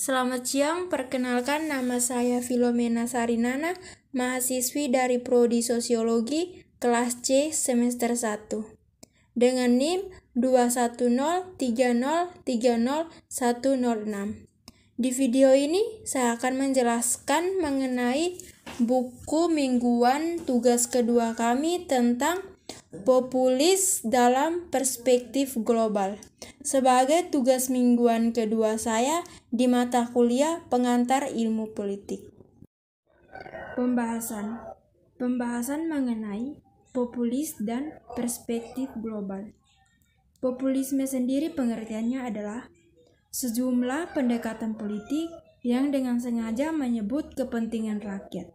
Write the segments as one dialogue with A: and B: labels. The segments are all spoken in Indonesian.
A: Selamat siang, perkenalkan nama saya Filomena Sarinana, mahasiswi dari Prodi Sosiologi, kelas C, semester 1. Dengan NIM 2103030106. Di video ini, saya akan menjelaskan mengenai buku mingguan tugas kedua kami tentang populis dalam perspektif global. Sebagai tugas mingguan kedua saya di mata kuliah pengantar ilmu politik. Pembahasan Pembahasan mengenai populis dan perspektif global. Populisme sendiri pengertiannya adalah sejumlah pendekatan politik yang dengan sengaja menyebut kepentingan rakyat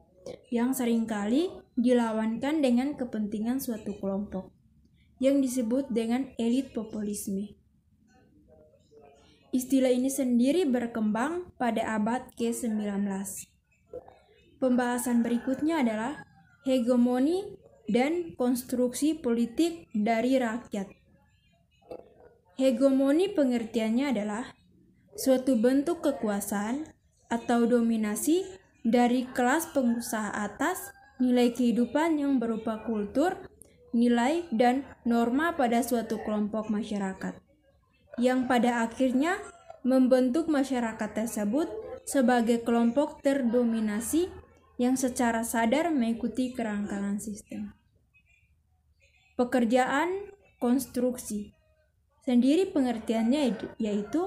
A: yang seringkali dilawankan dengan kepentingan suatu kelompok yang disebut dengan elit populisme. Istilah ini sendiri berkembang pada abad ke-19. Pembahasan berikutnya adalah hegemoni dan konstruksi politik dari rakyat. Hegemoni pengertiannya adalah suatu bentuk kekuasaan atau dominasi dari kelas pengusaha atas nilai kehidupan yang berupa kultur, nilai, dan norma pada suatu kelompok masyarakat, yang pada akhirnya membentuk masyarakat tersebut sebagai kelompok terdominasi yang secara sadar mengikuti kerangkangan sistem. Pekerjaan konstruksi sendiri pengertiannya yaitu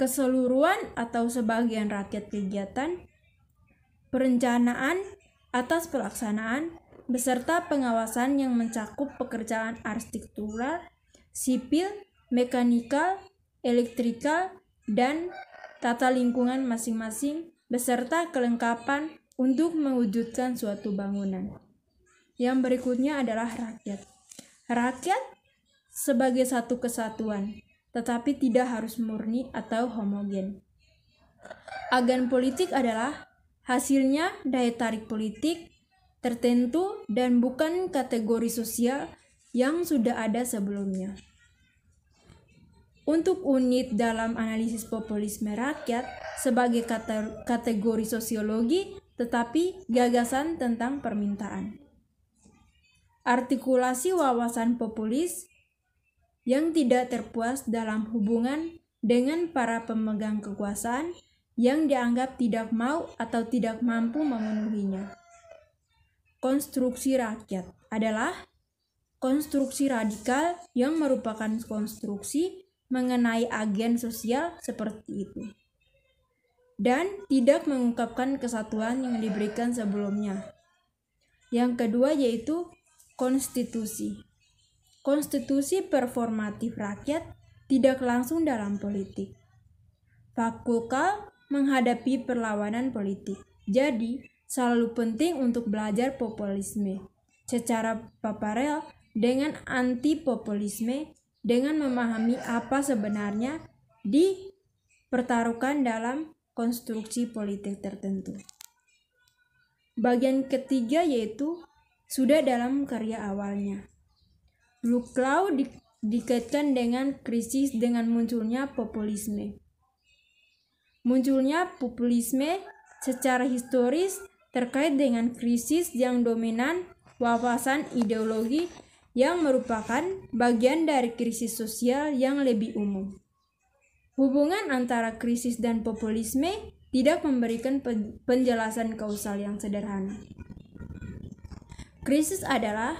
A: keseluruhan atau sebagian rakyat kegiatan, perencanaan, atas pelaksanaan beserta pengawasan yang mencakup pekerjaan arsitektural, sipil, mekanikal, elektrikal, dan tata lingkungan masing-masing beserta kelengkapan untuk mewujudkan suatu bangunan. Yang berikutnya adalah rakyat. Rakyat sebagai satu kesatuan, tetapi tidak harus murni atau homogen. Agen politik adalah Hasilnya daya tarik politik tertentu dan bukan kategori sosial yang sudah ada sebelumnya. Untuk unit dalam analisis populisme rakyat sebagai kategori sosiologi, tetapi gagasan tentang permintaan. Artikulasi wawasan populis yang tidak terpuas dalam hubungan dengan para pemegang kekuasaan yang dianggap tidak mau atau tidak mampu memenuhinya. Konstruksi rakyat adalah konstruksi radikal yang merupakan konstruksi mengenai agen sosial seperti itu dan tidak mengungkapkan kesatuan yang diberikan sebelumnya. Yang kedua yaitu konstitusi. Konstitusi performatif rakyat tidak langsung dalam politik. Fakulkal menghadapi perlawanan politik. Jadi, selalu penting untuk belajar populisme secara paparel dengan anti-populisme dengan memahami apa sebenarnya dipertaruhkan dalam konstruksi politik tertentu. Bagian ketiga yaitu sudah dalam karya awalnya. Blue di dikaitkan dengan krisis dengan munculnya populisme. Munculnya populisme secara historis terkait dengan krisis yang dominan wawasan ideologi yang merupakan bagian dari krisis sosial yang lebih umum. Hubungan antara krisis dan populisme tidak memberikan penjelasan kausal yang sederhana. Krisis adalah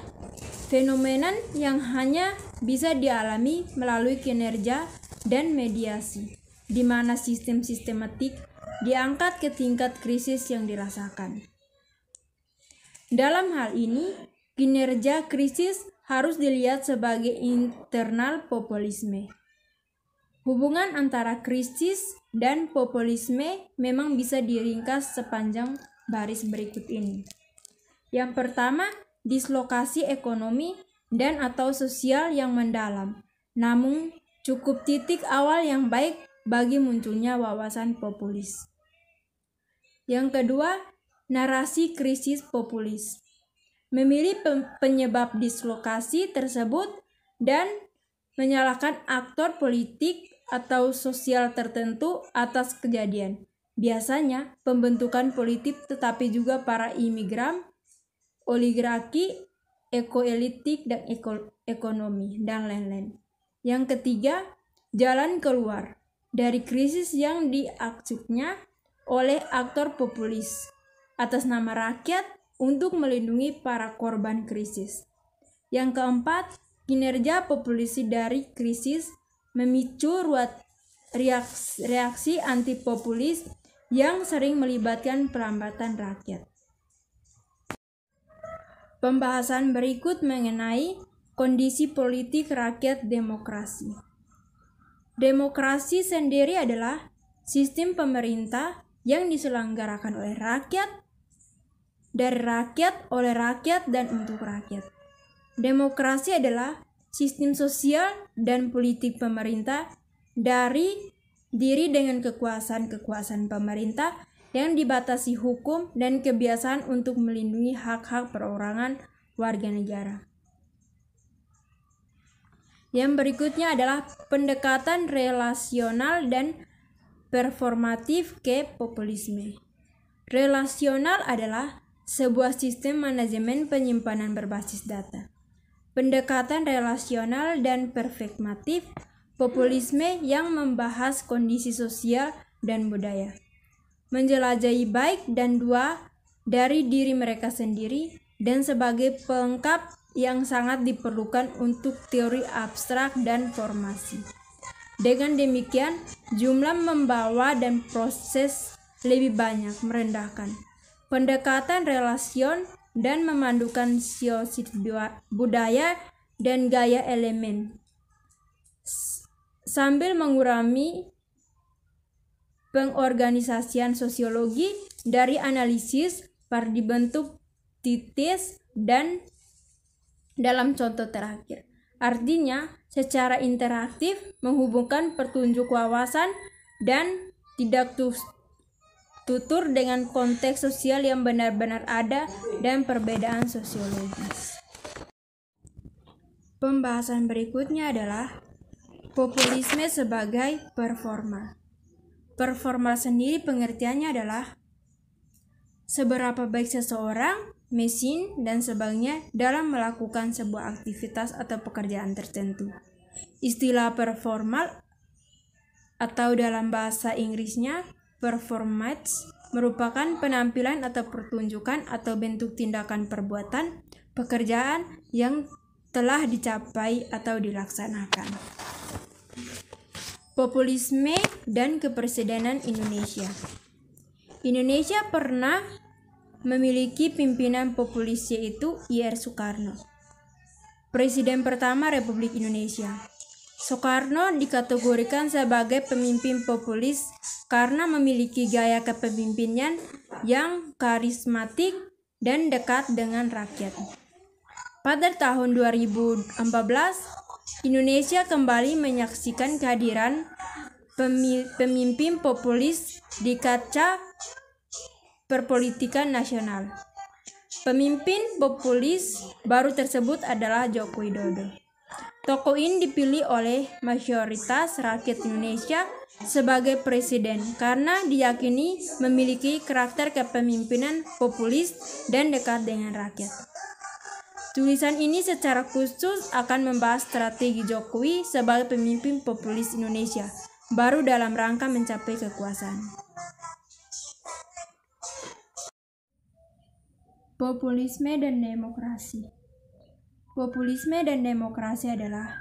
A: fenomena yang hanya bisa dialami melalui kinerja dan mediasi di mana sistem sistematik diangkat ke tingkat krisis yang dirasakan. Dalam hal ini, kinerja krisis harus dilihat sebagai internal populisme. Hubungan antara krisis dan populisme memang bisa diringkas sepanjang baris berikut ini. Yang pertama, dislokasi ekonomi dan atau sosial yang mendalam. Namun, cukup titik awal yang baik bagi munculnya wawasan populis. Yang kedua, narasi krisis populis. Memilih penyebab dislokasi tersebut dan menyalahkan aktor politik atau sosial tertentu atas kejadian. Biasanya, pembentukan politik tetapi juga para imigran, oligarki, ekoelitik, dan ekonomi, dan lain-lain. Yang ketiga, jalan keluar dari krisis yang diaksuknya oleh aktor populis atas nama rakyat untuk melindungi para korban krisis. Yang keempat, kinerja populis dari krisis memicu ruat reaksi, reaksi anti populis yang sering melibatkan perlambatan rakyat. Pembahasan berikut mengenai kondisi politik rakyat demokrasi. Demokrasi sendiri adalah sistem pemerintah yang diselenggarakan oleh rakyat, dari rakyat, oleh rakyat, dan untuk rakyat. Demokrasi adalah sistem sosial dan politik pemerintah dari diri dengan kekuasaan-kekuasaan pemerintah yang dibatasi hukum dan kebiasaan untuk melindungi hak-hak perorangan warga negara. Yang berikutnya adalah pendekatan relasional dan performatif ke populisme. Relasional adalah sebuah sistem manajemen penyimpanan berbasis data. Pendekatan relasional dan performatif populisme yang membahas kondisi sosial dan budaya. Menjelajahi baik dan dua dari diri mereka sendiri dan sebagai pelengkap yang sangat diperlukan untuk teori abstrak dan formasi. Dengan demikian, jumlah membawa dan proses lebih banyak merendahkan. Pendekatan relasion dan memandukan siosit budaya dan gaya elemen sambil mengurangi pengorganisasian sosiologi dari analisis par dibentuk titis dan dalam contoh terakhir. Artinya, secara interaktif menghubungkan pertunjuk wawasan dan tidak tutur dengan konteks sosial yang benar-benar ada dan perbedaan sosiologis. Pembahasan berikutnya adalah populisme sebagai performa. Performa sendiri pengertiannya adalah seberapa baik seseorang mesin, dan sebagainya dalam melakukan sebuah aktivitas atau pekerjaan tertentu. Istilah performal atau dalam bahasa Inggrisnya performance merupakan penampilan atau pertunjukan atau bentuk tindakan perbuatan pekerjaan yang telah dicapai atau dilaksanakan. Populisme dan kepresidenan Indonesia. Indonesia pernah memiliki pimpinan populis yaitu IR Soekarno. Presiden pertama Republik Indonesia. Soekarno dikategorikan sebagai pemimpin populis karena memiliki gaya kepemimpinan yang karismatik dan dekat dengan rakyat. Pada tahun 2014, Indonesia kembali menyaksikan kehadiran pemimpin populis di kaca perpolitikan nasional. Pemimpin populis baru tersebut adalah Joko Widodo. Toko ini dipilih oleh mayoritas rakyat Indonesia sebagai presiden karena diyakini memiliki karakter kepemimpinan populis dan dekat dengan rakyat. Tulisan ini secara khusus akan membahas strategi Jokowi sebagai pemimpin populis Indonesia, baru dalam rangka mencapai kekuasaan. populisme dan demokrasi. Populisme dan demokrasi adalah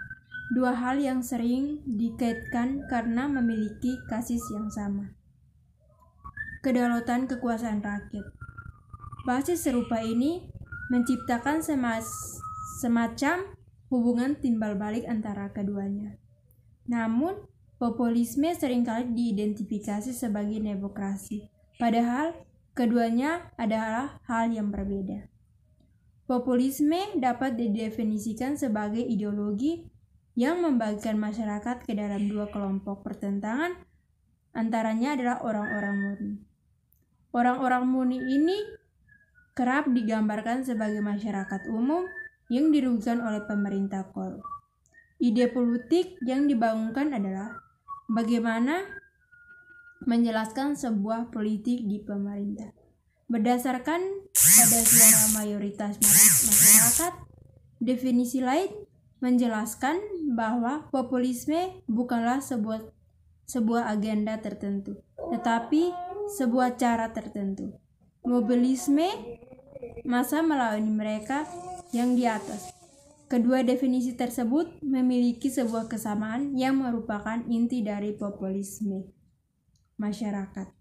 A: dua hal yang sering dikaitkan karena memiliki kasus yang sama. Kedaulatan kekuasaan rakyat. Basis serupa ini menciptakan semas, semacam hubungan timbal balik antara keduanya. Namun, populisme seringkali diidentifikasi sebagai demokrasi, padahal Keduanya adalah hal yang berbeda. Populisme dapat didefinisikan sebagai ideologi yang membagikan masyarakat ke dalam dua kelompok pertentangan, antaranya adalah orang-orang murni. Orang-orang murni ini kerap digambarkan sebagai masyarakat umum yang dirugikan oleh pemerintah kol. Ide politik yang dibangunkan adalah bagaimana menjelaskan sebuah politik di pemerintah. Berdasarkan pada suara mayoritas masyarakat, definisi lain menjelaskan bahwa populisme bukanlah sebuah sebuah agenda tertentu, tetapi sebuah cara tertentu. Mobilisme masa melawan mereka yang di atas. Kedua definisi tersebut memiliki sebuah kesamaan yang merupakan inti dari populisme masyarakat.